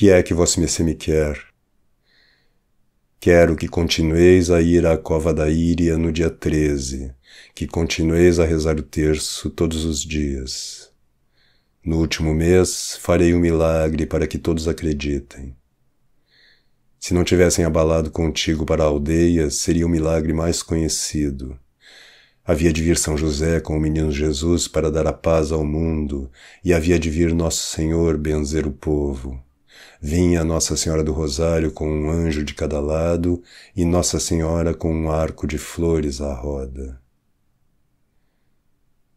que é que você me quer? Quero que continueis a ir à cova da Íria no dia 13, que continueis a rezar o terço todos os dias. No último mês farei um milagre para que todos acreditem. Se não tivessem abalado contigo para a aldeia, seria o um milagre mais conhecido. Havia de vir São José com o menino Jesus para dar a paz ao mundo, e havia de vir Nosso Senhor benzer o povo. Vinha Nossa Senhora do Rosário com um anjo de cada lado e Nossa Senhora com um arco de flores à roda.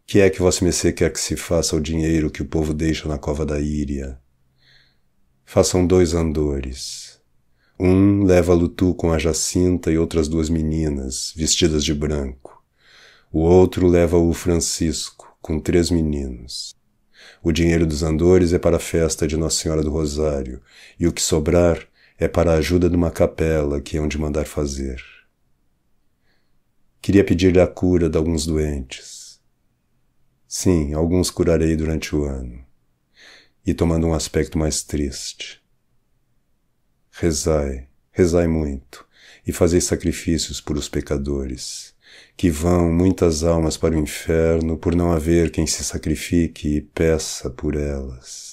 Que é que Vossa Mercê quer que se faça o dinheiro que o povo deixa na cova da Íria? Façam dois andores. Um leva Lutu com a Jacinta e outras duas meninas, vestidas de branco. O outro leva o Francisco, com três meninos. O dinheiro dos andores é para a festa de Nossa Senhora do Rosário, e o que sobrar é para a ajuda de uma capela que hão de mandar fazer. Queria pedir-lhe a cura de alguns doentes. Sim, alguns curarei durante o ano. E tomando um aspecto mais triste. Rezai, rezai muito, e fazei sacrifícios por os pecadores que vão muitas almas para o inferno por não haver quem se sacrifique e peça por elas.